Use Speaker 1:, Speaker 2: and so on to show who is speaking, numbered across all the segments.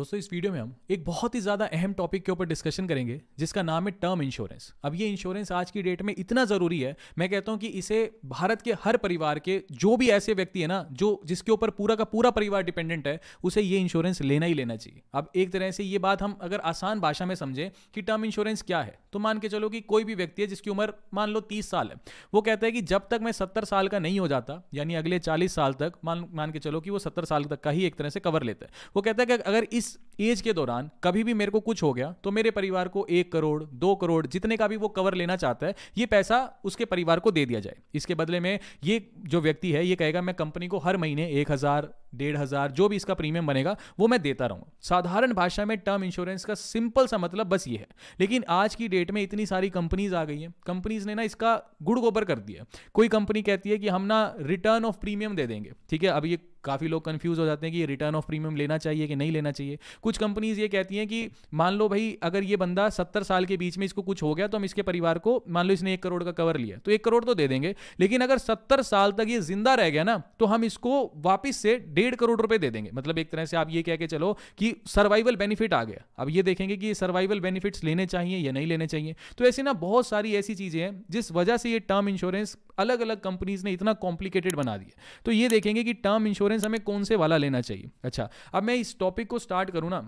Speaker 1: दोस्तों इस वीडियो में हम एक बहुत ही ज़्यादा अहम टॉपिक के ऊपर डिस्कशन करेंगे जिसका नाम है टर्म इंश्योरेंस अब ये इंश्योरेंस आज की डेट में इतना ज़रूरी है मैं कहता हूं कि इसे भारत के हर परिवार के जो भी ऐसे व्यक्ति है ना जो जिसके ऊपर पूरा का पूरा परिवार डिपेंडेंट है उसे ये इंश्योरेंस लेना ही लेना चाहिए अब एक तरह से ये बात हम अगर आसान भाषा में समझें कि टर्म इंश्योरेंस क्या है तो मान के चलो कि कोई भी व्यक्ति है जिसकी उम्र मान लो तीस साल है वो कहता है कि जब तक मैं सत्तर साल का नहीं हो जाता यानी अगले चालीस साल तक मान मान के चलो कि वो सत्तर साल तक का ही एक तरह से कवर लेता है वो कहता है कि अगर इस एज के दौरान कभी भी मेरे को कुछ हो गया तो मेरे परिवार को एक करोड़ दो करोड़ जितने का भी वो कवर लेना चाहता है ये पैसा उसके परिवार को दे दिया जाए इसके बदले में ये जो व्यक्ति है ये कहेगा मैं कंपनी को हर महीने एक हज़ार डेढ़ हज़ार जो भी इसका प्रीमियम बनेगा वो मैं देता रहूँ साधारण भाषा में टर्म इंश्योरेंस का सिंपल सा मतलब बस ये है लेकिन आज की डेट में इतनी सारी कंपनीज आ गई हैं कंपनीज ने ना इसका गुड़ गोबर कर दिया कोई कंपनी कहती है कि हम ना रिटर्न ऑफ प्रीमियम दे देंगे ठीक है अब ये काफ़ी लोग कंफ्यूज हो जाते हैं कि रिटर्न ऑफ प्रीमियम लेना चाहिए कि नहीं लेना चाहिए कुछ कंपनीज ये कहती हैं कि मान लो भाई अगर ये बंदा सत्तर साल के बीच में इसको कुछ हो गया तो हम इसके परिवार को मान लो इसने एक करोड़ का कवर लिया तो एक करोड़ तो दे देंगे लेकिन अगर सत्तर साल तक ये जिंदा रह गया ना तो हम इसको वापस से डेढ़ करोड़ रुपए दे देंगे मतलब एक तरह से आप ये कह के चलो कि सर्वाइवल बेनिफिट आ गया अब ये देखेंगे कि सर्वाइवल बेनिफिट्स लेने चाहिए या नहीं लेने चाहिए तो ऐसी ना बहुत सारी ऐसी चीज़ें हैं जिस वजह से ये टर्म इंश्योरेंस अलग अलग कंपनीज ने इतना कॉम्प्लिकेटेड बना दिया तो ये देखेंगे कि टर्म इंश्योरेंस इंश्योरेंस हमें कौन से वाला लेना चाहिए अच्छा अब मैं इस टॉपिक को स्टार्ट करूँ ना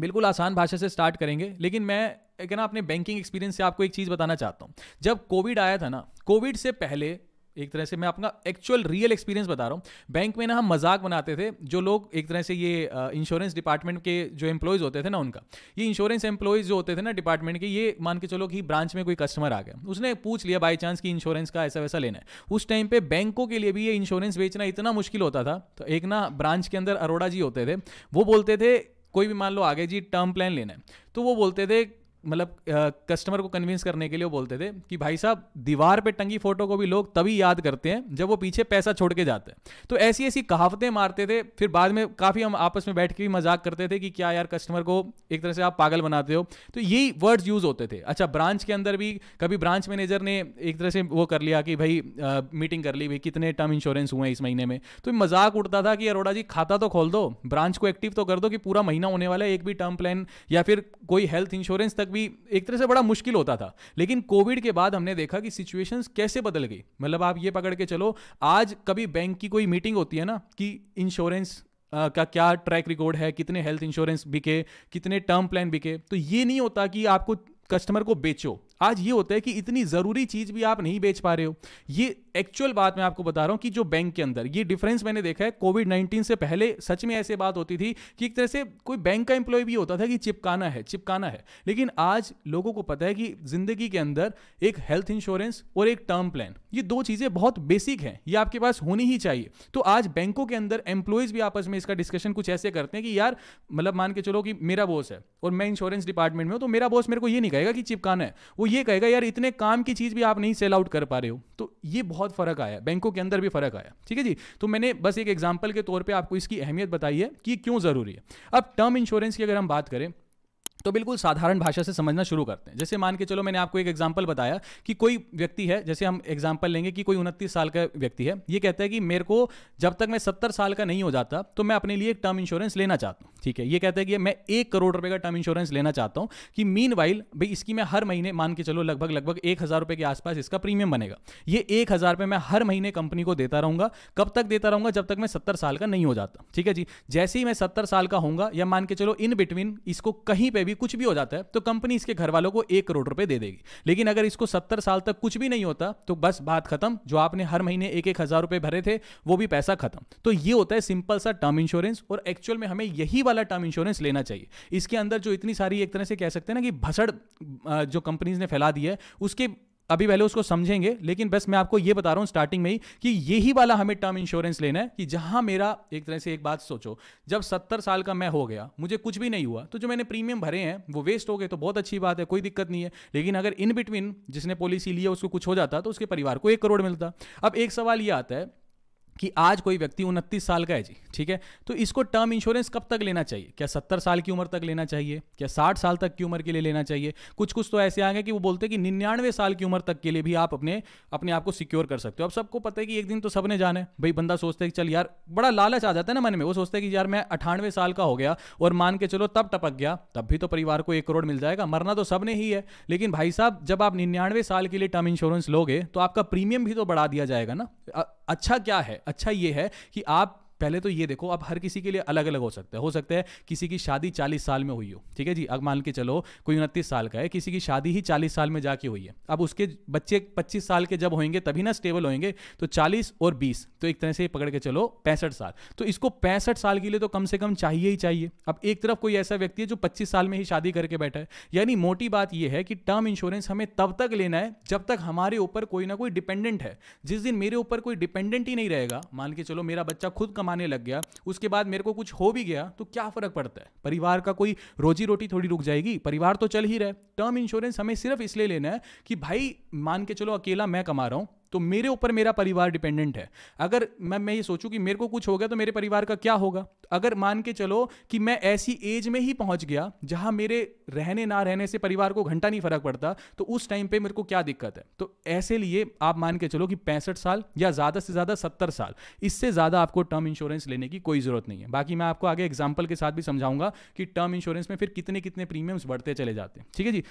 Speaker 1: बिल्कुल आसान भाषा से स्टार्ट करेंगे लेकिन मैं क्या ना अपने बैंकिंग एक्सपीरियंस से आपको एक चीज़ बताना चाहता हूँ जब कोविड आया था ना कोविड से पहले एक तरह से मैं अपना एक्चुअल रियल एक्सपीरियंस बता रहा हूँ बैंक में ना हम मजाक बनाते थे जो लोग एक तरह से ये इंश्योरेंस डिपार्टमेंट के जो एम्प्लॉयज़ होते थे ना उनका ये इंश्योरेंस एम्प्लॉयज़ जो होते थे ना डिपार्टमेंट के ये मान के चलो कि ब्रांच में कोई कस्टमर आ गया उसने पूछ लिया बाई चांस कि इंश्योरेंस का ऐसा वैसा लेना है उस टाइम पे बैंकों के लिए भी ये इंश्योरेंस बेचना इतना मुश्किल होता था तो एक ना ब्रांच के अंदर अरोड़ा जी होते थे वो बोलते थे कोई भी मान लो आगे जी टर्म प्लान लेना है तो वो बोलते थे मतलब कस्टमर को कन्विंस करने के लिए वो बोलते थे कि भाई साहब दीवार पे टंगी फोटो को भी लोग तभी याद करते हैं जब वो पीछे पैसा छोड़ के जाते हैं तो ऐसी ऐसी कहावतें मारते थे फिर बाद में काफ़ी हम आपस में बैठ के भी मजाक करते थे कि क्या यार कस्टमर को एक तरह से आप पागल बनाते हो तो यही वर्ड्स यूज़ होते थे अच्छा ब्रांच के अंदर भी कभी ब्रांच मैनेजर ने एक तरह से वो कर लिया कि भाई आ, मीटिंग कर ली भाई कितने टर्म इंश्योरेंस हुए इस महीने में तो मजाक उठता था कि अरोड़ा जी खाता तो खोल दो ब्रांच को एक्टिव तो कर दो कि पूरा महीना होने वाला है एक भी टर्म प्लान या फिर कोई हेल्थ इंश्योरेंस तक तक भी एक तरह से बड़ा मुश्किल होता था लेकिन कोविड के बाद हमने देखा कि सिचुएशंस कैसे बदल गई मतलब आप ये पकड़ के चलो आज कभी बैंक की कोई मीटिंग होती है ना कि इंश्योरेंस का क्या ट्रैक रिकॉर्ड है कितने हेल्थ इंश्योरेंस बिके कितने टर्म प्लान बिके तो ये नहीं होता कि आपको कस्टमर को बेचो आज ये होता है कि इतनी ज़रूरी चीज़ भी आप नहीं बेच पा रहे हो ये एक्चुअल बात मैं आपको बता रहा हूँ कि जो बैंक के अंदर ये डिफरेंस मैंने देखा है कोविड नाइन्टीन से पहले सच में ऐसे बात होती थी कि एक तरह से कोई बैंक का एम्प्लॉय भी होता था कि चिपकाना है चिपकाना है लेकिन आज लोगों को पता है कि ज़िंदगी के अंदर एक हेल्थ इंश्योरेंस और एक टर्म प्लान ये दो चीज़ें बहुत बेसिक हैं ये आपके पास होनी ही चाहिए तो आज बैंकों के अंदर एम्प्लॉयज़ भी आपस में इसका डिस्कशन कुछ ऐसे करते हैं कि यार मतलब मान के चलो कि मेरा बॉस है और मैं इंश्योरेंस डिपार्टमेंट में हूं तो मेरा बॉस मेरे को ये नहीं कहेगा कि चिपकाना है वो ये कहेगा यार इतने काम की चीज़ भी आप नहीं सेल आउट कर पा रहे हो तो ये बहुत फ़र्क आया बैंकों के अंदर भी फ़र्क आया ठीक है जी तो मैंने बस एक एग्जाम्पल के तौर पर आपको इसकी अहमियत बताई है कि क्यों ज़रूरी है अब टर्म इंश्योरेंस की अगर हम बात करें तो बिल्कुल साधारण भाषा से समझना शुरू करते हैं जैसे मान के चलो मैंने आपको एक एग्जाम्पल बताया कि कोई व्यक्ति है जैसे हम एग्जाम्पल लेंगे कि कोई उनतीस साल का व्यक्ति है ये कहता है कि मेरे को जब तक मैं सत्तर साल का नहीं हो जाता तो मैं अपने लिए एक टर्म इंश्योरेंस लेना चाहता हूँ ठीक है ये कहता है कि मैं एक करोड़ रुपये का टर्म इंश्योरेंस लेना चाहता हूँ कि मीन वाइल भाई इसकी मैं हर महीने मान के चलो लगभग लगभग एक हज़ार रुपये के आसपास इसका प्रीमियम बनेगा ये एक हज़ार रुपये मैं हर महीने कंपनी को देता रहूँगा कब तक देता रहूँगा जब तक मैं सत्तर साल का नहीं हो जाता ठीक है जी जैसे ही मैं सत्तर साल का होऊंगा या मान के चलो इन बिटवीन इसको कहीं पर भी कुछ भी हो जाता है तो कंपनी इसके घर वालों को एक करोड़ रुपए दे देगी लेकिन अगर इसको सत्तर साल तक कुछ भी नहीं होता तो बस बात खत्म जो आपने हर महीने एक एक हजार रुपए भरे थे वो भी पैसा खत्म तो ये होता है सिंपल सा टर्म इंश्योरेंस और एक्चुअल में हमें यही वाला टर्म इंश्योरेंस लेना चाहिए इसके अंदर जो इतनी सारी एक तरह से कह सकते हैं ना कि भसड़ जो कंपनीज ने फैला दी है उसके अभी पहले उसको समझेंगे लेकिन बस मैं आपको ये बता रहा हूँ स्टार्टिंग में ही कि यही वाला हमें टर्म इंश्योरेंस लेना है कि जहां मेरा एक तरह से एक बात सोचो जब सत्तर साल का मैं हो गया मुझे कुछ भी नहीं हुआ तो जो मैंने प्रीमियम भरे हैं वो वेस्ट हो गए तो बहुत अच्छी बात है कोई दिक्कत नहीं है लेकिन अगर इन बिटवीन जिसने पॉलिसी लिया उसको कुछ हो जाता तो उसके परिवार को एक करोड़ मिलता अब एक सवाल यह आता है कि आज कोई व्यक्ति उनतीस साल का है जी ठीक है तो इसको टर्म इंश्योरेंस कब तक लेना चाहिए क्या सत्तर साल की उम्र तक लेना चाहिए क्या साठ साल तक की उम्र के लिए लेना चाहिए कुछ कुछ तो ऐसे आ गए कि वो बोलते हैं कि निन्यानवे साल की उम्र तक के लिए भी आप अपने अपने आप को सिक्योर कर सकते हो अब सबको पता है कि एक दिन तो सबने जाना है भाई बंदा सोचता है कि चल यार बड़ा लालच आ जाता है ना मन में वो सोचते हैं कि यार मैं अठानवे साल का हो गया और मान के चलो तब टपक गया तब भी तो परिवार को एक करोड़ मिल जाएगा मरना तो सबने ही है लेकिन भाई साहब जब आप निन्यानवे साल के लिए टर्म इंश्योरेंस लोगे तो आपका प्रीमियम भी तो बढ़ा दिया जाएगा ना अच्छा क्या है अच्छा ये है कि आप पहले तो ये देखो आप हर किसी के लिए अलग अलग हो सकता है हो सकता है किसी की शादी चालीस साल में हुई हो ठीक है जी अब मान के चलो कोई उनतीस साल का है किसी की शादी ही चालीस साल में जाके हुई है अब उसके बच्चे पच्चीस साल के जब होंगे तभी ना स्टेबल होंगे तो चालीस और बीस तो एक तरह से पकड़ के चलो पैंसठ साल तो इसको पैंसठ साल के लिए तो कम से कम चाहिए ही चाहिए अब एक तरफ कोई ऐसा व्यक्ति है जो पच्चीस साल में ही शादी करके बैठा है यानी मोटी बात यह है कि टर्म इंश्योरेंस हमें तब तक लेना है जब तक हमारे ऊपर कोई ना कोई डिपेंडेंट है जिस दिन मेरे ऊपर कोई डिपेंडेंट ही नहीं रहेगा मान के चलो मेरा बच्चा खुद कमा कमाने लग गया उसके बाद मेरे को कुछ हो भी गया तो क्या फ़र्क पड़ता है परिवार का कोई रोजी रोटी थोड़ी रुक जाएगी परिवार तो चल ही रहा है टर्म इंश्योरेंस हमें सिर्फ इसलिए लेना है कि भाई मान के चलो अकेला मैं कमा रहा हूँ तो मेरे ऊपर मेरा परिवार डिपेंडेंट है अगर मैं मैं ये सोचूं कि मेरे को कुछ हो गया तो मेरे परिवार का क्या होगा अगर मान के चलो कि मैं ऐसी एज में ही पहुंच गया जहां मेरे रहने ना रहने से परिवार को घंटा नहीं फर्क पड़ता तो उस टाइम पे मेरे को क्या दिक्कत है तो ऐसे लिए आप मान के चलो कि पैंसठ साल या ज़्यादा से ज़्यादा सत्तर साल इससे ज़्यादा आपको टर्म इंश्योरेंस लेने की कोई ज़रूरत नहीं है बाकी मैं आपको आगे एग्जाम्पल के साथ भी समझाऊंगा कि टर्म इंश्योरेंस में फिर कितने कितने प्रीमियम्स बढ़ते चले जाते हैं ठीक है जी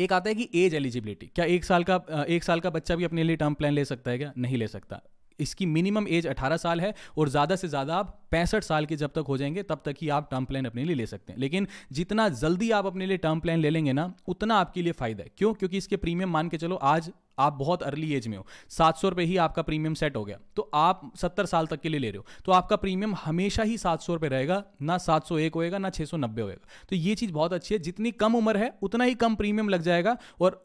Speaker 1: एक आता है कि एज एलिजिबिलिटी क्या एक साल का एक साल का बच्चा भी अपने लिए टर्म प्लान ले सकता है क्या नहीं ले सकता इसकी मिनिमम एज 18 साल है और ज़्यादा से ज़्यादा आप पैंसठ साल के जब तक हो जाएंगे तब तक ही आप टर्म प्लान अपने लिए ले सकते हैं लेकिन जितना जल्दी आप अपने लिए टर्म प्लान ले लेंगे ना उतना आपके लिए फ़ायदा है क्यों क्योंकि इसके प्रीमियम मान के चलो आज आप बहुत अर्ली एज में हो सात सौ रुपये ही आपका प्रीमियम सेट हो गया तो आप सत्तर साल तक के लिए ले रहे हो तो आपका प्रीमियम हमेशा ही सात सौ रुपये रहेगा ना सात सौ एक होएगा ना छः सौ नब्बे होएगा तो ये चीज़ बहुत अच्छी है जितनी कम उम्र है उतना ही कम प्रीमियम लग जाएगा और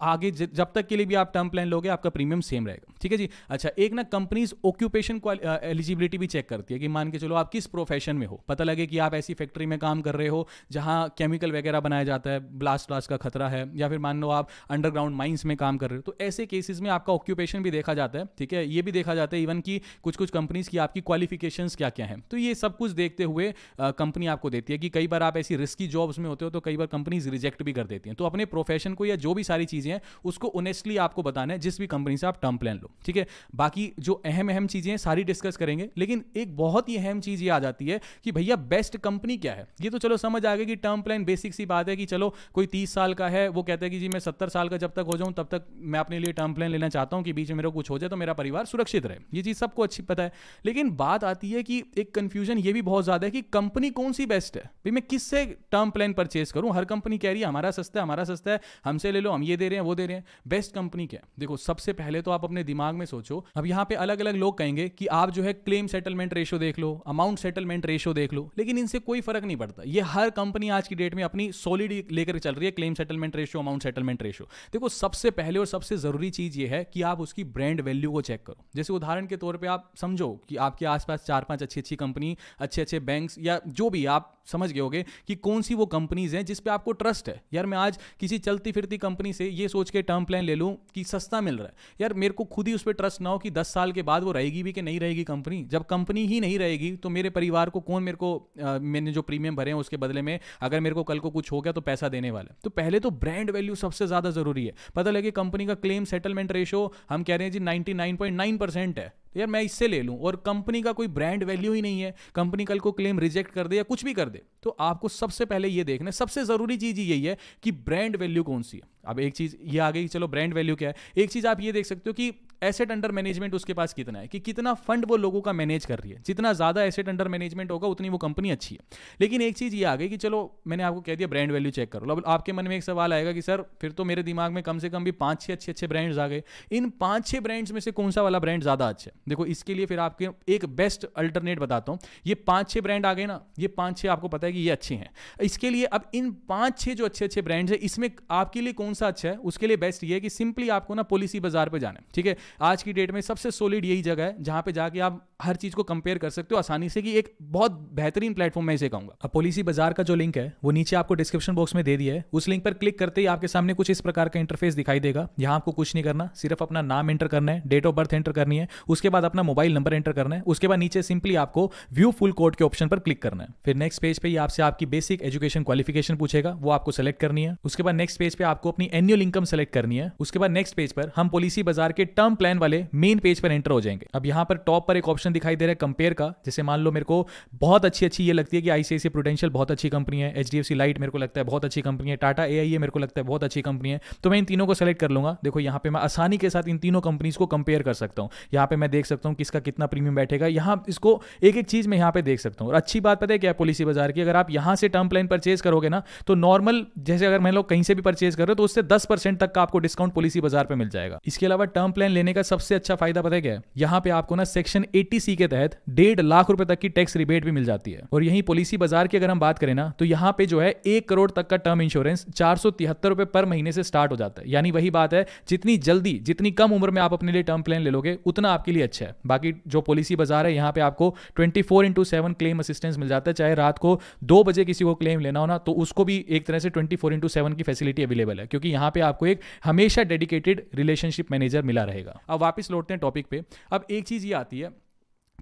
Speaker 1: आगे जब तक के लिए भी आप टर्म प्लान लोगे आपका प्रीमियम सेम रहेगा ठीक है जी अच्छा एक ना कंपनीज ऑक्यूपेशन एलिजिबिलिटी भी चेक करती है कि मान के चलो आप किस प्रोफेशन में हो पता लगे कि आप ऐसी फैक्ट्री में काम कर रहे हो जहां केमिकल वगैरह बनाया जाता है ब्लास्ट व्लास्ट का खतरा है या फिर मान लो आप अंडरग्राउंड माइंस में काम कर रहे हो तो ऐसे केसेस में आपका ऑक्यूपेशन भी देखा जाता है ठीक है ये भी देखा जाता है इवन की कुछ कुछ कंपनीज की आपकी क्वालिफिकेशन क्या क्या हैं तो ये सब कुछ देखते हुए कंपनी आपको देती है कि कई बार आप ऐसी रिस्की जॉब्स में होते हो तो कई बार कंपनीज रिजेक्ट भी कर देती हैं तो अपने प्रोफेशन को या जो भी सारी चीज़ चीज़ें हैं उसको ऑनेस्टली आपको बताना है जिस भी कंपनी से आप टर्म प्लान लो ठीक है बाकी जो अहम अहम चीज़ें हैं सारी डिस्कस करेंगे लेकिन एक बहुत ही अहम चीज़ ये आ जाती है कि भैया बेस्ट कंपनी क्या है ये तो चलो समझ आ गया कि टर्म प्लान बेसिक सी बात है कि चलो कोई तीस साल का है वो कहता है कि जी मैं सत्तर साल का जब तक हो जाऊँ तब तक मैं अपने लिए टर्म प्लान लेना चाहता हूँ कि बीच में मेरा कुछ हो जाए तो मेरा परिवार सुरक्षित रहे ये चीज़ सबको अच्छी पता है लेकिन बात आती है कि एक कंफ्यूजन ये भी बहुत ज़्यादा है कि कंपनी कौन सी बेस्ट है भाई मैं किससे टर्म प्लान परचेज करूँ हर कंपनी कह रही है हमारा सस्ता है हमारा सस्ता है हमसे ले लो हम ये दे रहे हैं वो दे रहे हैं बेस्ट कंपनी क्या है देखो सबसे पहले तो आप अपने दिमाग में सोचो अब यहाँ पे अलग अलग लोग कहेंगे कि आप जो है क्लेम सेटलमेंट रेशो देख लो अमाउंट सेटलमेंट रेशो देख लो लेकिन इनसे कोई फर्क नहीं पड़ता ये हर कंपनी आज की डेट में अपनी सॉलिड लेकर चल रही है claim settlement ratio amount settlement ratio देखो सबसे पहले और सबसे जरूरी चीज ये है कि आप उसकी ब्रांड वैल्यू को चेक करो जैसे उदाहरण के तौर पर आप समझो कि आपके आसपास चार पांच अच्छी अच्छी कंपनी अच्छे अच्छे बैंक या जो भी आप समझ गए होगे कि कौन सी वो कंपनीज हैं जिस पे आपको ट्रस्ट है यार मैं आज किसी चलती फिरती कंपनी से ये सोच के टर्म प्लान ले लूँ कि सस्ता मिल रहा है यार मेरे को खुद ही उस पर ट्रस्ट ना हो कि दस साल के बाद वो रहेगी भी कि नहीं रहेगी कंपनी जब कंपनी ही नहीं रहेगी तो मेरे परिवार को कौन मेरे को आ, मैंने जो प्रीमियम भरे हैं उसके बदले में अगर मेरे को कल को कुछ हो गया तो पैसा देने वाला तो पहले तो ब्रांड वैल्यू सबसे ज़्यादा ज़रूरी है पता लगे कंपनी का क्लेम सेटलमेंट रेशो हम कह रहे हैं जी नाइन्टी है तो यार मैं इससे ले लूँ और कंपनी का कोई ब्रांड वैल्यू ही नहीं है कंपनी कल को क्लेम रिजेक्ट कर दे या कुछ भी कर दे तो आपको सबसे पहले ये देखना सबसे ज़रूरी चीज़ यही है कि ब्रांड वैल्यू कौन सी है अब एक चीज़ ये आ गई चलो ब्रांड वैल्यू क्या है एक चीज़ आप ये देख सकते हो कि एसेट अंडर मैनेजमेंट उसके पास कितना है कि कितना फंड वो लोगों का मैनेज कर रही है जितना ज़्यादा एसेट अंडर मैनेजमेंट होगा उतनी वो कंपनी अच्छी है लेकिन एक चीज़ ये आ गई कि चलो मैंने आपको कह दिया ब्रांड वैल्यू चेक करो अब आपके मन में एक सवाल आएगा कि सर फिर तो मेरे दिमाग में कम से कम भी पाँच छः अच्छे अच्छे ब्रांड्स आ गए इन पाँच छः ब्रांड्स में से कौन सा वाला ब्रांड ज़्यादा अच्छा है देखो इसके लिए फिर आपके एक बेस्ट अल्टरनेट बताता हूँ ये पाँच छः ब्रांड आ गए ना ये पाँच छः आपको पता है कि ये अच्छे हैं इसके लिए अब इन पाँच छः जो अच्छे अच्छे ब्रांड्स हैं इसमें आपके लिए कौन सा अच्छा है उसके लिए बेस्ट ये है कि सिंपली आपको ना पॉलिसी बाजार पर जाना है ठीक है आज की डेट में सबसे सोलिड यही जगह है जहां पे जाके आप हर चीज़ को कंपेयर कर सकते हो आसानी से कि एक बहुत बेहतरीन प्लेटफॉर्म मैं इसे कहूंगा अब पॉलिसी बाजार का जो लिंक है वो नीचे आपको डिस्क्रिप्शन बॉक्स में दे दिया है उस लिंक पर क्लिक करते ही आपके सामने कुछ इस प्रकार का इंटरफेस दिखाई देगा यहाँ आपको कुछ नहीं करना सिर्फ अपना नाम एंटर करना है डेट ऑफ बर्थ एंटर करनी है उसके बाद अपना मोबाइल नंबर एंटर करना है उसके बाद नीचे सिंपली आपको व्यू फुल कोड के ऑप्शन पर क्लिक करना है फिर नेक्स्ट पेज पे आपसे आपकी बेसिक एजुकेशन क्वालिफिकेशन पूछेगा वो आपको सेलेक्ट करनी है उसके बाद नेक्स्ट पेज पे आपको अपनी एनुअल इनकम सेलेक्ट करनी है उसके बाद नेक्स्ट पेज पर हम पॉलिसी बाजार के टर्म प्लान वाले मेन पेज पर एंटर हो जाएंगे अब यहां पर टॉप पर एक ऑप्शन दिखाई दे रहा है कंपेयर का जैसे मान लो मेरे को बहुत अच्छी अच्छी ये लगती है कि आईसीआईसी प्रोडेंशियल बहुत अच्छी कंपनी है एच लाइट मेरे को लगता है बहुत अच्छी कंपनी है टाटा ए आई मेरे को लगता है बहुत अच्छी कंपनी है तो मैं इन तीनों को सेलेक्ट कर लूंगा देखो यहां पर मैं आसानी के साथ इन तीनों कंपनीज को कंपेयर कर सकता हूं यहां पर मैं देख सकता हूं किसका कितना प्रीमियम बैठेगा यहां इसको एक एक चीज मैं यहां पर देख सकता हूं और अच्छी बात पता है क्या पॉलिसी बाजार की अगर आप यहां से टर्म प्लान परचेज करोगे ना तो नॉर्मल जैसे अगर मैं लोग कहीं से भी परचेज कर रहे हो तो उससे दस तक का आपको डिस्काउंट पॉलिसी बाजार पर मिल जाएगा इसके अलावा टर्म प्लान लेने लेने का सबसे अच्छा फायदा पता है क्या है यहाँ पे आपको ना सेक्शन एटी सी के तहत डेढ़ लाख रुपए तक की टैक्स रिबेट भी मिल जाती है और यही पॉलिसी बाजार की अगर हम बात करें ना तो यहाँ पे जो है एक करोड़ तक का टर्म इंश्योरेंस चार सौ तिहत्तर रुपए पर महीने से स्टार्ट हो जाता है यानी वही बात है जितनी जल्दी जितनी कम उम्र में आप अपने लिए टर्म प्लान ले लोगे उतना आपके लिए अच्छा है बाकी जो पॉलिसी बाजार है यहाँ पे आपको twenty four into seven claim assistance मिल जाता है चाहे रात को दो बजे किसी को क्लेम लेना हो ना तो उसको भी एक तरह से ट्वेंटी फोर इंटू सेवन की फैसिलिटी अवेलेबल है क्योंकि यहाँ पे आपको एक हमेशा डेडिकेटेड रिलेशनशिप मैनेजर मिला रहेगा जाएगा अब वापस लौटते हैं टॉपिक पे अब एक चीज़ ये आती है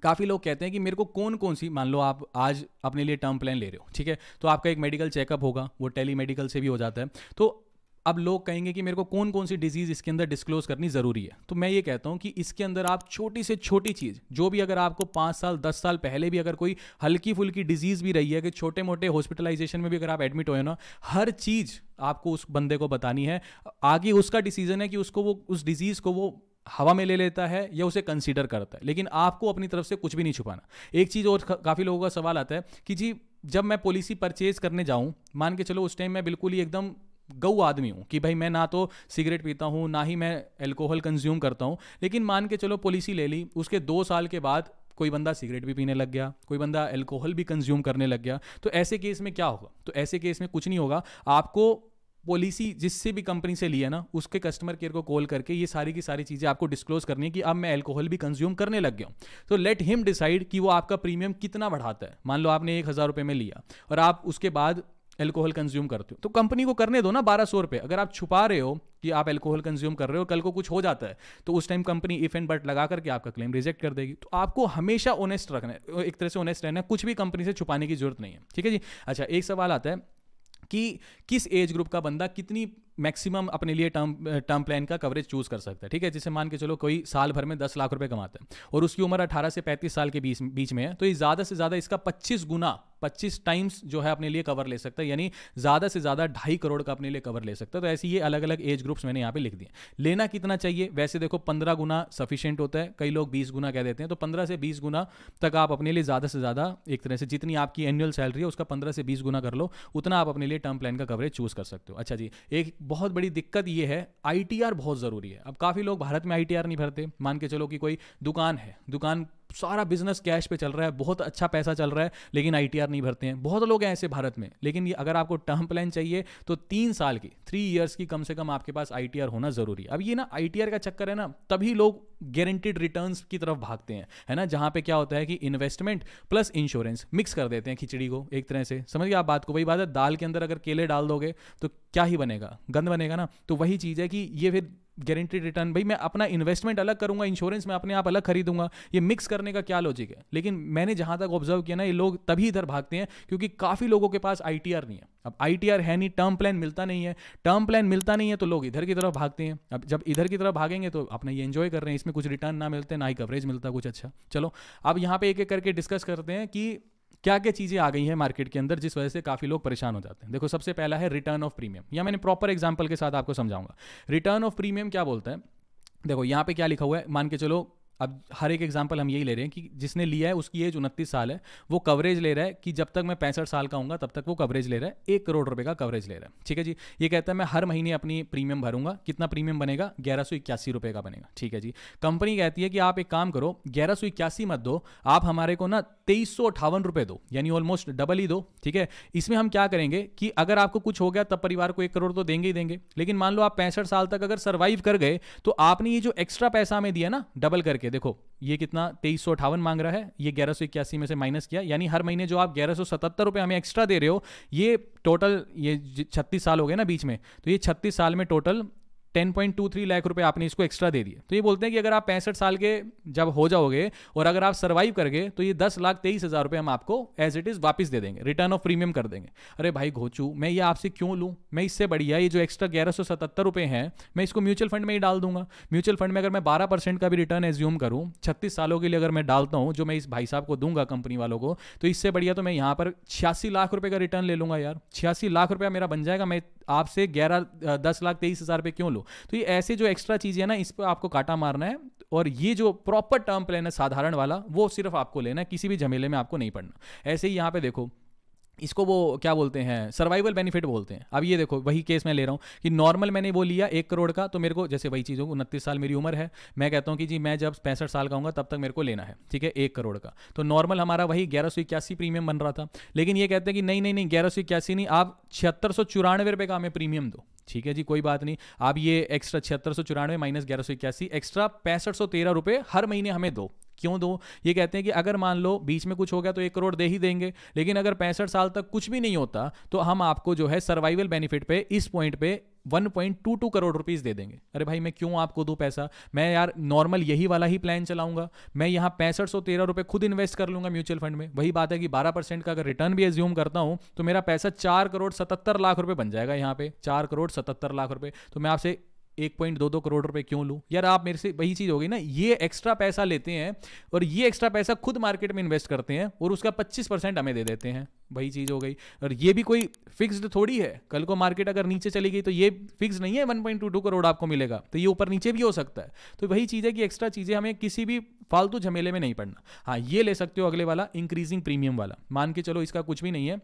Speaker 1: काफ़ी लोग कहते हैं कि मेरे को कौन कौन सी मान लो आप आज अपने लिए टर्म प्लान ले रहे हो ठीक है तो आपका एक मेडिकल चेकअप होगा वो टेली मेडिकल से भी हो जाता है तो अब लोग कहेंगे कि मेरे को कौन कौन सी डिजीज़ इसके अंदर डिस्क्लोज करनी ज़रूरी है तो मैं ये कहता हूँ कि इसके अंदर आप छोटी से छोटी चीज़ जो भी अगर आपको पाँच साल दस साल पहले भी अगर कोई हल्की फुल्की डिजीज़ भी रही है कि छोटे मोटे हॉस्पिटलाइजेशन में भी अगर आप एडमिट हो ना हर चीज़ आपको उस बंदे को बतानी है आगे उसका डिसीजन है कि उसको वो उस डिजीज़ को वो हवा में ले लेता है या उसे कंसीडर करता है लेकिन आपको अपनी तरफ से कुछ भी नहीं छुपाना एक चीज़ और काफ़ी लोगों का सवाल आता है कि जी जब मैं पॉलिसी परचेज करने जाऊँ मान के चलो उस टाइम मैं बिल्कुल ही एकदम गऊ आदमी हूँ कि भाई मैं ना तो सिगरेट पीता हूँ ना ही मैं एल्कोहल कंज्यूम करता हूँ लेकिन मान के चलो पॉलिसी ले ली उसके दो साल के बाद कोई बंदा सिगरेट भी पीने लग गया कोई बंदा एल्कोहल भी कंज्यूम करने लग गया तो ऐसे केस में क्या होगा तो ऐसे केस में कुछ नहीं होगा आपको पॉलिसी जिससे भी कंपनी से लिया ना उसके कस्टमर केयर को कॉल करके ये सारी की सारी चीज़ें आपको डिस्क्लोज करनी है कि अब मैं एल्कोहल भी कंज्यूम करने लग गया हूँ तो लेट हिम डिसाइड कि वो आपका प्रीमियम कितना बढ़ाता है मान लो आपने एक हज़ार रुपये में लिया और आप उसके बाद एल्कोहल कंज्यूम करते हो तो कंपनी को करने दो ना बारह सौ रुपये अगर आप छुपा रहे हो कि आप एल्कोहल कंज्यूम कर रहे हो कल को कुछ हो जाता है तो उस time company if and but लगा करके आपका क्लेम रिजेक्ट कर देगी तो आपको हमेशा ऑनेस्ट रखना है एक तरह से ऑनेस्ट रहना है कुछ भी कंपनी से छुपाने की जरूरत नहीं है ठीक है जी अच्छा एक सवाल आता है कि किस एज ग्रुप का बंदा कितनी मैक्सिमम अपने लिए टर्म टर्म प्लान का कवरेज चूज कर सकता है ठीक है जिसे मान के चलो कोई साल भर में दस लाख रुपए कमाता है और उसकी उम्र अठारह से पैंतीस साल के बीच बीच में है तो ये ज़्यादा से ज़्यादा इसका पच्चीस गुना पच्चीस टाइम्स जो है अपने लिए कवर ले सकता है यानी ज़्यादा से ज़्यादा ढाई करोड़ का अपने लिए कवर ले सकता है तो ऐसे ये अलग अलग एज ग्रुप्स मैंने यहाँ पे लिख दिए लेना कितना चाहिए वैसे देखो पंद्रह गुना सफिशियंट होता है कई लोग बीस गुना कह देते हैं तो पंद्रह से बीस गुना तक आप अपने लिए ज़्यादा से ज़्यादा एक तरह से जितनी आपकी एनुअल सैलरी है उसका पंद्रह से बीस गुना कर लो उतना आप अपने लिए टर्म प्लान का कवरेज चूज़ कर सकते हो अच्छा जी एक बहुत बड़ी दिक्कत ये है आई बहुत ज़रूरी है अब काफ़ी लोग भारत में आई नहीं भरते मान के चलो कि कोई दुकान है दुकान सारा बिजनेस कैश पे चल रहा है बहुत अच्छा पैसा चल रहा है लेकिन आई नहीं भरते हैं बहुत लोग हैं ऐसे भारत में लेकिन ये अगर आपको टर्म प्लान चाहिए तो तीन साल की थ्री ईयर्स की कम से कम आपके पास आई होना जरूरी है अब ये ना आई का चक्कर है ना तभी लोग गारंटीड रिटर्न की तरफ भागते हैं है ना जहाँ पे क्या होता है कि इन्वेस्टमेंट प्लस इंश्योरेंस मिक्स कर देते हैं खिचड़ी को एक तरह से समझ गए आप बात को वही बात है दाल के अंदर अगर केले डाल दोगे तो क्या ही बनेगा गंद बनेगा ना तो वही चीज़ है कि ये फिर गारंटी रिटर्न भाई मैं अपना इन्वेस्टमेंट अलग करूंगा इंश्योरेंस में अपने आप अलग खरीदूंगा ये मिक्स करने का क्या लॉजिक है लेकिन मैंने जहां तक ऑब्जर्व किया ना ये लोग तभी इधर भागते हैं क्योंकि काफ़ी लोगों के पास आई नहीं है अब आई है नहीं टर्म प्लान मिलता नहीं है टर्म प्लान मिलता नहीं है तो लोग इधर की तरफ भागते हैं अब जब इधर की तरफ भागेंगे तो अपना ये एंजॉय कर रहे हैं इसमें कुछ रिटर्न ना मिलते ना ही कवरेज मिलता कुछ अच्छा चलो अब यहाँ पे एक एक करके डिस्कस करते हैं कि क्या क्या चीज़ें आ गई हैं मार्केट के अंदर जिस वजह से काफ़ी लोग परेशान हो जाते हैं देखो सबसे पहला है रिटर्न ऑफ प्रीमियम या मैंने प्रॉपर एग्जाम्पल के साथ आपको समझाऊंगा रिटर्न ऑफ प्रीमियम क्या बोलते हैं देखो यहाँ पे क्या लिखा हुआ है मान के चलो अब हर एक एग्जाम्पल हम यही ले रहे हैं कि जिसने लिया है उसकी एज उनतीस साल है वो कवरेज ले रहा है कि जब तक मैं पैंसठ साल का हूँगा तब तक वो कवरेज ले रहा है एक करोड़ रुपये का कवरेज ले रहा है ठीक है जी ये कहता है मैं हर महीने अपनी प्रीमियम भरूंगा कितना प्रीमियम बनेगा ग्यारह सौ इक्यासी रुपये का बनेगा ठीक है जी कंपनी कहती है कि आप एक काम करो ग्यारह सौ इक्यासी मत दो आप हमारे को ना तेईस सौ अठावन रुपये दो यानी ऑलमोस्ट डबल ही दो ठीक है इसमें हम क्या करेंगे कि अगर आपको कुछ हो गया तब परिवार को एक करोड़ तो देंगे ही देंगे लेकिन मान लो आप पैंसठ साल तक अगर सर्वाइव कर गए तो आपने ये जो एक्स्ट्रा पैसा हमें दिया ना डबल करके देखो ये कितना तेईस मांग रहा है ये ग्यारह सौ इक्यासी में से माइनस किया यानी हर महीने जो आप ग्यारह सौ सतहत्तर रुपये हमें एक्स्ट्रा दे रहे हो ये टोटल ये छत्तीस साल हो गए ना बीच में तो ये छत्तीस साल में total ten point two three lakh रुपए आपने इसको एक्स्ट्रा दे दिए तो ये बोलते हैं कि अगर आप पैंसठ साल के जब हो जाओगे और अगर आप सर्वाइव कर गए तो ये दस लाख तेईस हज़ार रुपये हम आपको एज इट इज़ वापस दे देंगे रिटर्न ऑफ प्रीमियम कर देंगे अरे भाई घोचू मैं ये आपसे क्यों लूँ मैं इससे बढ़िया ये जो एक्स्ट्रा ग्यारह सौ सतहत्तर रुपये हैं मैं इसको म्यूचुअल फंड में ही डाल दूंगा म्यूचुअल फंड में अगर मैं बारह परसेंट का भी रिटर्न एज्यूम करूँ छत्तीस सालों के लिए अगर मैं डालता हूँ जो मैं इस भाई साहब को दूंगा कंपनी वालों को तो इससे बढ़िया तो मैं यहाँ पर छियासी लाख रुपये का रिटर्न ले लूँगा यार छियासी लाख रुपया मेरा बन जाएगा मैं आपसे ग्यारह दस लाख तेईस हज़ार रुपये क्यों लो तो ये ऐसे जो एक्स्ट्रा चीज़ें है ना इस पर आपको काटा मारना है और ये जो प्रॉपर टर्म प्लान है साधारण वाला वो सिर्फ आपको लेना है किसी भी झमेले में आपको नहीं पड़ना ऐसे ही यहाँ पे देखो इसको वो क्या बोलते हैं सर्वाइवल बेनिफिट बोलते हैं अब ये देखो वही केस मैं ले रहा हूँ कि नॉर्मल मैंने वो लिया एक करोड़ का तो मेरे को जैसे वही चीज़ों उनतीस साल मेरी उम्र है मैं कहता हूँ कि जी मैं जब पैंसठ साल का हूँ तब तक मेरे को लेना है ठीक है एक करोड़ का तो नॉर्मल हमारा वही ग्यारह सौ इक्यासी प्रीमियम बन रहा था लेकिन ये कहते हैं कि नहीं नहीं नहीं ग्यारह सौ इक्यासी नहीं आप छिहत्तर सौ चौरानवे रुपये का हमें प्रीमियम दो ठीक है जी कोई बात नहीं आप ये एक्स्ट्रा छिहत्तर सौ चौरानवे माइनस ग्यारह सौ इक्यासी एक्स्ट्रा पैंसठ सौ तेरह रुपये हर महीने हमें दो क्यों दो ये कहते हैं कि अगर मान लो बीच में कुछ हो गया तो एक करोड़ दे ही देंगे लेकिन अगर पैंसठ साल तक कुछ भी नहीं होता तो हम आपको जो है सर्वाइवल बेनिफिट पे इस पॉइंट पे 1.22 करोड़ रुपीस दे देंगे अरे भाई मैं क्यों आपको दूं पैसा मैं यार नॉर्मल यही वाला ही प्लान चलाऊंगा मैं यहाँ पैंसठ सौ तेरह रुपये खुद इन्वेस्ट कर लूंगा म्यूचुअल फंड में वही बात है कि 12 परसेंट का अगर रिटर्न भी एज्यूम करता हूँ तो मेरा पैसा चार करोड़ सतहत्तर लाख रुपये बन जाएगा यहाँ पे चार करोड़ सतहत्तर लाख रुपये तो मैं आपसे एक पॉइंट दो दो करोड़ रुपए क्यों लूँ यार आप मेरे से वही चीज़ हो गई ना ये एक्स्ट्रा पैसा लेते हैं और ये एक्स्ट्रा पैसा खुद मार्केट में इन्वेस्ट करते हैं और उसका पच्चीस परसेंट हमें दे देते हैं वही चीज़ हो गई और ये भी कोई फिक्स्ड थोड़ी है कल को मार्केट अगर नीचे चली गई तो ये फिक्स नहीं है वन पॉइंट टू करोड़ आपको मिलेगा तो ये ऊपर नीचे भी हो सकता है तो वही चीज़ है कि एक्स्ट्रा चीज़ें हमें किसी भी फालतू झमेले में नहीं पड़ना हाँ ये ले सकते हो अगले वाला इंक्रीजिंग प्रीमियम वाला मान के चलो इसका कुछ भी नहीं है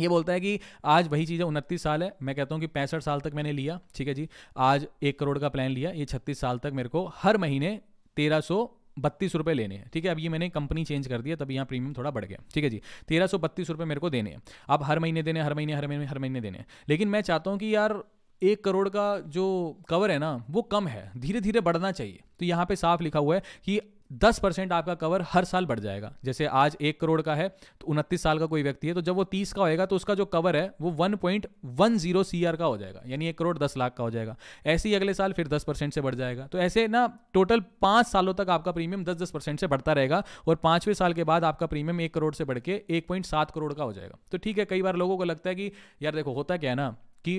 Speaker 1: ये बोलता है कि आज वही चीज़ है उनतीस साल है मैं कहता हूँ कि पैंसठ साल तक मैंने लिया ठीक है जी आज एक करोड़ का प्लान लिया ये छत्तीस साल तक मेरे को हर महीने तेरह सौ बत्तीस रुपये लेने हैं ठीक है अब ये मैंने कंपनी चेंज कर दिया तब यहाँ प्रीमियम थोड़ा बढ़ गया ठीक है जी तेरह सौ बत्तीस रुपये मेरे को देने हैं आप हर महीने देने हर महीने हर महीने हर महीने देने लेकिन मैं चाहता हूँ कि यार एक करोड़ का जो कवर है ना वो कम है धीरे धीरे बढ़ना चाहिए तो यहाँ पे साफ लिखा हुआ है कि दस परसेंट आपका कवर हर साल बढ़ जाएगा जैसे आज एक करोड़ का है तो उनतीस साल का कोई व्यक्ति है तो जब वो तीस का होएगा तो उसका जो कवर है वो one point one zero C R का हो जाएगा यानी एक करोड़ दस लाख का हो जाएगा ऐसे ही अगले साल फिर दस परसेंट से बढ़ जाएगा तो ऐसे ना टोटल पाँच सालों तक आपका प्रीमियम दस दस परसेंट से बढ़ता रहेगा और पाँचवें साल के बाद आपका प्रीमियम एक करोड़ से बढ़ के एक पॉइंट सात करोड़ का हो जाएगा तो ठीक है कई बार लोगों को लगता है कि यार देखो होता क्या है ना कि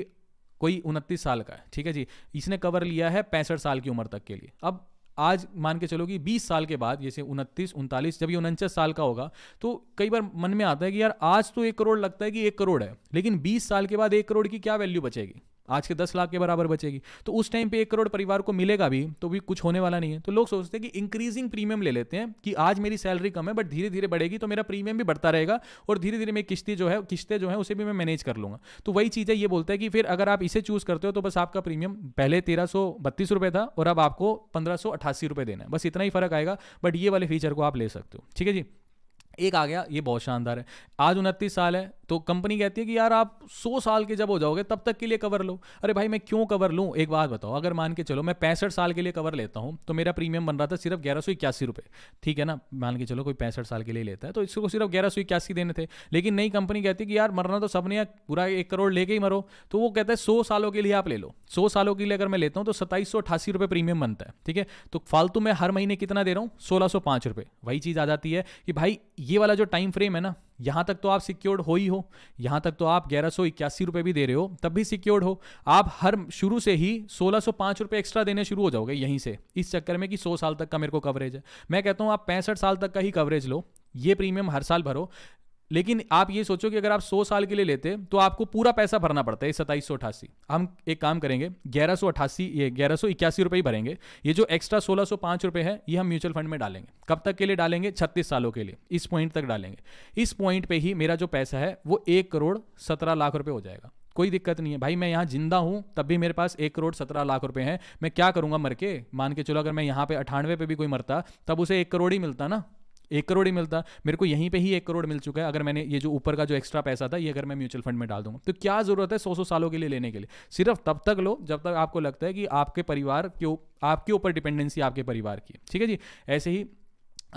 Speaker 1: कोई उनतीस साल का है ठीक है जी इसने कवर लिया है पैंसठ साल की उम्र तक के लिए अब आज मान के चलो कि 20 साल के बाद जैसे उनतीस उनतालीस जब ये उनचास साल का होगा तो कई बार मन में आता है कि यार आज तो एक करोड़ लगता है कि एक करोड़ है लेकिन बीस साल के बाद एक करोड़ की क्या वैल्यू बचेगी आज के दस लाख के बराबर बचेगी तो उस टाइम पे एक करोड़ परिवार को मिलेगा भी तो भी कुछ होने वाला नहीं है तो लोग सोचते हैं कि इंक्रीजिंग प्रीमियम ले लेते हैं कि आज मेरी सैलरी कम है बट धीरे धीरे बढ़ेगी तो मेरा प्रीमियम भी बढ़ता रहेगा और धीरे धीरे मेरी किस्ती जो है किस्तें जो है उसे भी मैं मैनेज कर लूँगा तो वही चीज़ें ये बोलता है कि फिर अगर आप इसे चूज़ करते हो तो बस आपका प्रीमियम पहले तेरह रुपये था और अब आपको पंद्रह रुपये देना है बस इतना ही फर्क आएगा बट ये वाले फीचर को आप ले सकते हो ठीक है जी एक आ गया ये बहुत शानदार है आज उनतीस साल है तो कंपनी कहती है कि यार आप सौ साल के जब हो जाओगे तब तक के लिए कवर लो अरे भाई मैं क्यों कवर लूँ एक बात बताओ अगर मान के चलो मैं पैंसठ साल के लिए कवर लेता हूँ तो मेरा प्रीमियम बन रहा था सिर्फ ग्यारह सौ इक्यासी रुपये ठीक है ना मान के चलो कोई पैंसठ साल के लिए लेता है तो इसको सिर्फ ग्यारह सौ इक्यासी देने थे लेकिन नई कंपनी कहती है कि यार मरना तो सबने या पूरा एक करोड़ लेके ही मरो तो वो कहता है सौ सालों के लिए आप ले लो सौ सालों के लिए अगर मैं लेता हूँ तो सत्ताईस सौ अठासी रुपये प्रीमियम बनता है ठीक है तो फालतू मैं हर महीने कितना दे रहा हूँ सोलह सौ पाँच रुपये वही चीज़ आ जाती है कि भाई ये वाला जो टाइम फ्रेम है ना यहाँ तक तो आप सिक्योर्ड हो ही हो यहाँ तक तो आप ग्यारह सौ इक्यासी रुपये भी दे रहे हो तब भी सिक्योर्ड हो आप हर शुरू से ही सोलह सौ पाँच रुपये एक्स्ट्रा देने शुरू हो जाओगे यहीं से इस चक्कर में कि सौ साल तक का मेरे को कवरेज है मैं कहता हूँ आप पैंसठ साल तक का ही कवरेज लो ये प्रीमियम हर साल भरो लेकिन आप ये सोचो कि अगर आप 100 साल के लिए लेते तो आपको पूरा पैसा भरना पड़ता है सताईस सौ अठासी हम एक काम करेंगे ग्यारह सौ अठासी ये ग्यारह सौ इक्यासी रुपये ही भरेंगे ये जो एक्स्ट्रा सोलह सौ पाँच रुपये है ये हम म्यूचुअल फंड में डालेंगे कब तक के लिए डालेंगे छत्तीस सालों के लिए इस पॉइंट तक डालेंगे इस पॉइंट पर ही मेरा जो पैसा है वो एक करोड़ सत्रह लाख रुपये हो जाएगा कोई दिक्कत नहीं है भाई मैं यहाँ जिंदा हूँ तब भी मेरे पास एक करोड़ सत्रह लाख रुपए हैं मैं क्या करूँगा मर के मान के चलो अगर मैं यहाँ पे अठानवे पे भी कोई मरता तब उसे एक करोड़ ही मिलता ना एक करोड़ ही मिलता मेरे को यहीं पे ही एक करोड़ मिल चुका है अगर मैंने ये जो ऊपर का जो एक्स्ट्रा पैसा था ये अगर मैं म्यूचुअल फंड में डाल दूंगा तो क्या जरूरत है सौ सौ सालों के लिए लेने के लिए सिर्फ तब तक लो जब तक आपको लगता है कि आपके परिवार के आपके ऊपर डिपेंडेंसी आपके परिवार की ठीक है जी ऐसे ही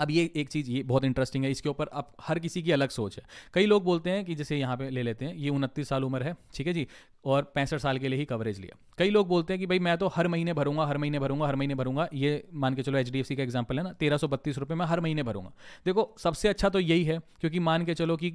Speaker 1: अब ये एक चीज़ ये बहुत इंटरेस्टिंग है इसके ऊपर अब हर किसी की अलग सोच है कई लोग बोलते हैं कि जैसे यहाँ पे ले लेते हैं ये उनतीस साल उम्र है ठीक है जी और पैंसठ साल के लिए ही कवरेज लिया कई लोग बोलते हैं कि भाई मैं तो हर महीने भरूंगा हर महीने भरूंगा हर महीने भरूंगा ये मान के चलो एच का एग्जाम्पल है ना तेरह सौ बत्तीस रुपये मैं हर महीने भरूंगा देखो सबसे अच्छा तो यही है क्योंकि मान के चलो कि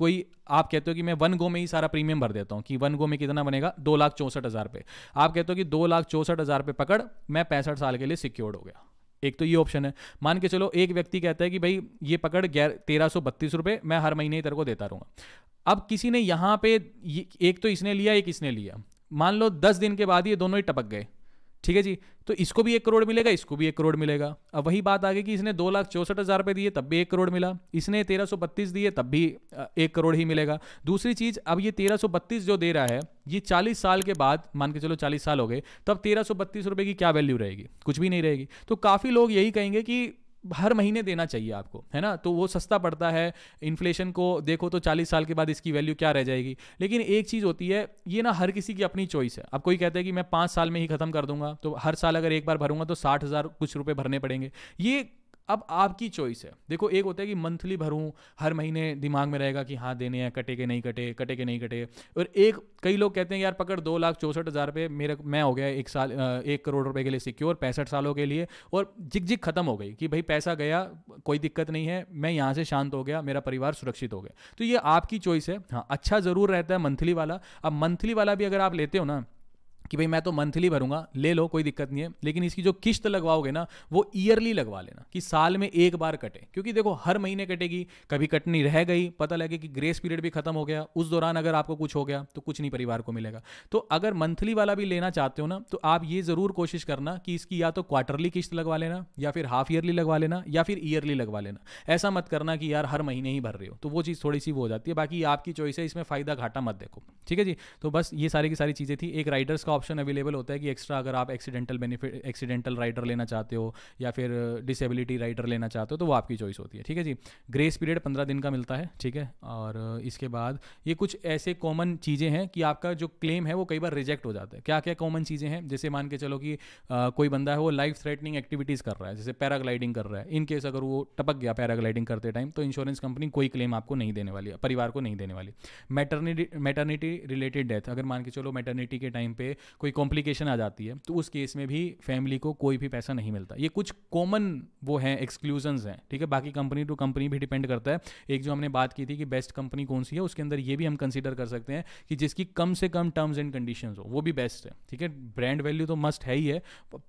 Speaker 1: कोई आप कहते हो कि मैं वन गो में ही सारा प्रीमियम भर देता हूँ कि वन गो में कितना बनेगा दो लाख चौंसठ हज़ार रुपये आप कहते हो कि दो लाख चौंसठ हज़ार रुपये पकड़ मैं पैंसठ साल के लिए सिक्योर्ड हो गया एक तो ये ऑप्शन है मान के चलो एक व्यक्ति कहता है कि भाई ये पकड़ ग्यारह तेरह सौ बत्तीस रुपये मैं हर महीने तेरे को देता रहूँगा अब किसी ने यहाँ पे एक तो इसने लिया एक इसने लिया मान लो दस दिन के बाद ये दोनों ही टपक गए ठीक है जी तो इसको भी एक करोड़ मिलेगा इसको भी एक करोड़ मिलेगा अब वही बात आ गई कि इसने दो लाख चौंसठ हज़ार रुपये दिए तब भी एक करोड़ मिला इसने तेरह सौ बत्तीस दिए तब भी एक करोड़ ही मिलेगा दूसरी चीज़ अब ये तेरह सौ बत्तीस जो दे रहा है ये चालीस साल के बाद मान के चलो चालीस साल हो गए तब तेरह सौ बत्तीस रुपये की क्या वैल्यू रहेगी कुछ भी नहीं रहेगी तो काफ़ी लोग यही कहेंगे कि हर महीने देना चाहिए आपको है ना तो वो सस्ता पड़ता है इन्फ्लेशन को देखो तो 40 साल के बाद इसकी वैल्यू क्या रह जाएगी लेकिन एक चीज़ होती है ये ना हर किसी की अपनी चॉइस है अब कोई कहता है कि मैं पाँच साल में ही खत्म कर दूंगा तो हर साल अगर एक बार भरूंगा तो साठ हज़ार कुछ रुपये भरने पड़ेंगे ये अब आपकी चॉइस है देखो एक होता है कि मंथली भरूं हर महीने दिमाग में रहेगा कि हाँ देने हैं कटे के नहीं कटे कटे के नहीं कटे और एक कई लोग कहते हैं यार पकड़ दो लाख चौंसठ हज़ार रुपये मेरा मैं हो गया एक साल एक करोड़ रुपए के लिए सिक्योर पैंसठ सालों के लिए और जिक जिक खत्म हो गई कि भाई पैसा गया कोई दिक्कत नहीं है मैं यहाँ से शांत हो गया मेरा परिवार सुरक्षित हो गया तो ये आपकी चॉइस है हाँ अच्छा ज़रूर रहता है मंथली वाला अब मंथली वाला भी अगर आप लेते हो ना कि भाई मैं तो मंथली भरूंगा ले लो कोई दिक्कत नहीं है लेकिन इसकी जो किश्त लगवाओगे ना वो ईयरली लगवा लेना कि साल में एक बार कटे क्योंकि देखो हर महीने कटेगी कभी कटनी रह गई पता लगे कि ग्रेस पीरियड भी खत्म हो गया उस दौरान अगर आपको कुछ हो गया तो कुछ नहीं परिवार को मिलेगा तो अगर मंथली वाला भी लेना चाहते हो ना तो आप ये ज़रूर कोशिश करना कि इसकी या तो क्वार्टरली किश्त लगवा लेना या फिर हाफ ईयरली लगवा लेना या फिर ईयरली लगवा लेना ऐसा मत करना कि यार हर महीने ही भर रहे हो तो वो चीज़ थोड़ी सी वो हो जाती है बाकी आपकी चॉइस है इसमें फ़ायदा घाटा मत देखो ठीक है जी तो बस ये सारी की सारी चीज़ें थी एक राइडर्स का ऑप्शन अवेलेबल होता है कि एक्स्ट्रा अगर आप एक्सीडेंटल बेनिफिट एक्सीडेंटल राइडर लेना चाहते हो या फिर डिसेबिलिटी uh, राइडर लेना चाहते हो तो वो आपकी चॉइस होती है ठीक है जी ग्रेस पीरियड पंद्रह दिन का मिलता है ठीक है और uh, इसके बाद ये कुछ ऐसे कॉमन चीज़ें हैं कि आपका जो क्लेम है वो कई बार रिजेक्ट हो जाता है क्या क्या कॉमन चीज़ें हैं जैसे मान के चलो कि आ, uh, कोई बंदा है वो लाइफ थ्रेटनिंग एक्टिविटीज़ कर रहा है जैसे पैराग्लाइडिंग कर रहा है इन केस अगर वो टपक गया पैराग्लाइडिंग करते टाइम तो इंश्योरेंस कंपनी कोई क्लेम आपको नहीं देने वाली परिवार को नहीं देने वाली मैटरनिटी मैटर्निटी रिलेटेड डेथ अगर मान के चलो मैटर्निटी के टाइम पे कोई कॉम्प्लिकेशन आ जाती है तो उस केस में भी फैमिली को कोई भी पैसा नहीं मिलता ये कुछ कॉमन वो हैं एक्सक्लूजन्स हैं ठीक है बाकी कंपनी टू कंपनी भी डिपेंड करता है एक जो हमने बात की थी कि बेस्ट कंपनी कौन सी है उसके अंदर ये भी हम कंसिडर कर सकते हैं कि जिसकी कम से कम टर्म्स एंड कंडीशन हो वो भी बेस्ट है ठीक है ब्रांड वैल्यू तो मस्ट है ही है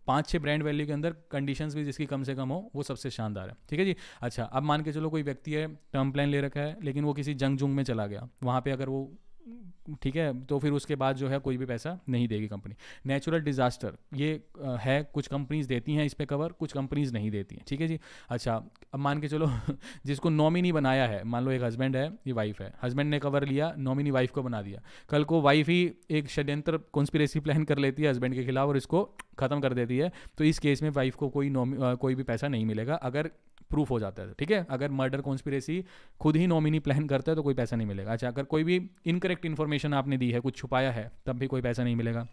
Speaker 1: पाँच छः ब्रांड वैल्यू के अंदर कंडीशन भी जिसकी कम से कम हो वो सबसे शानदार है ठीक है जी अच्छा अब मान के चलो कोई व्यक्ति है टर्म प्लान ले रखा है लेकिन वो किसी जंग जुंग में चला गया वहाँ पर अगर वो ठीक है तो फिर उसके बाद जो है कोई भी पैसा नहीं देगी कंपनी नेचुरल डिजास्टर ये है कुछ कंपनीज देती हैं इस पर कवर कुछ कंपनीज नहीं देती हैं ठीक है जी अच्छा अब मान के चलो जिसको नॉमिनी बनाया है मान लो एक हस्बैंड है ये वाइफ है हस्बैंड ने कवर लिया नॉमिनी वाइफ को बना दिया कल को वाइफ ही एक षड्यंत्र कॉन्स्पिरेसी प्लान कर लेती है हस्बैंड के खिलाफ और इसको ख़त्म कर देती है तो इस केस में वाइफ को कोई नॉमी कोई भी पैसा नहीं मिलेगा अगर प्रूफ हो जाता है ठीक है अगर मर्डर कॉन्स्पिरेसी खुद ही नॉमिनी प्लान करता है तो कोई पैसा नहीं मिलेगा अच्छा अगर कोई भी इनकरेक्ट इन्फॉर्मेशन आपने दी है कुछ छुपाया है तब भी कोई पैसा नहीं मिलेगा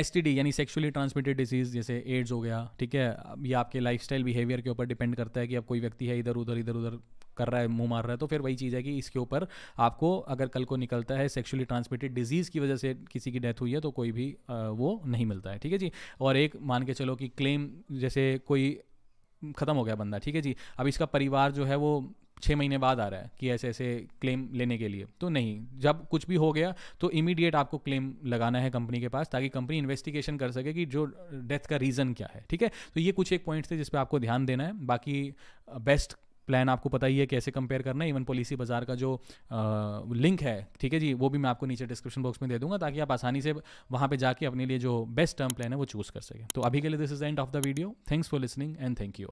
Speaker 1: एस यानी सेक्सुअली ट्रांसमिटेड डिजीज़ जैसे एड्स हो गया ठीक है ये आपके लाइफ बिहेवियर के ऊपर डिपेंड करता है कि अब कोई व्यक्ति है इधर उधर इधर उधर कर रहा है मुंह मार रहा है तो फिर वही चीज़ है कि इसके ऊपर आपको अगर कल को निकलता है सेक्सुअली ट्रांसमिटेड डिजीज़ की वजह से किसी की डेथ हुई है तो कोई भी वो नहीं मिलता है ठीक है जी और एक मान के चलो कि क्लेम जैसे कोई ख़त्म हो गया बंदा ठीक है जी अब इसका परिवार जो है वो छः महीने बाद आ रहा है कि ऐसे ऐसे क्लेम लेने के लिए तो नहीं जब कुछ भी हो गया तो इमीडिएट आपको क्लेम लगाना है कंपनी के पास ताकि कंपनी इन्वेस्टिगेशन कर सके कि जो डेथ का रीज़न क्या है ठीक है तो ये कुछ एक पॉइंट्स थे जिस पर आपको ध्यान देना है बाकी बेस्ट uh, प्लान आपको पता ही है कैसे कंपेयर करना है इवन पॉलिसी बाजार का जो आ, uh, लिंक है ठीक है जी वो भी मैं आपको नीचे डिस्क्रिप्शन बॉक्स में दे दूंगा ताकि आप आसानी से वहाँ पे जाके अपने लिए जो बेस्ट टर्म प्लान है वो चूज़ कर सके तो अभी के लिए this is end of the video thanks for listening and thank you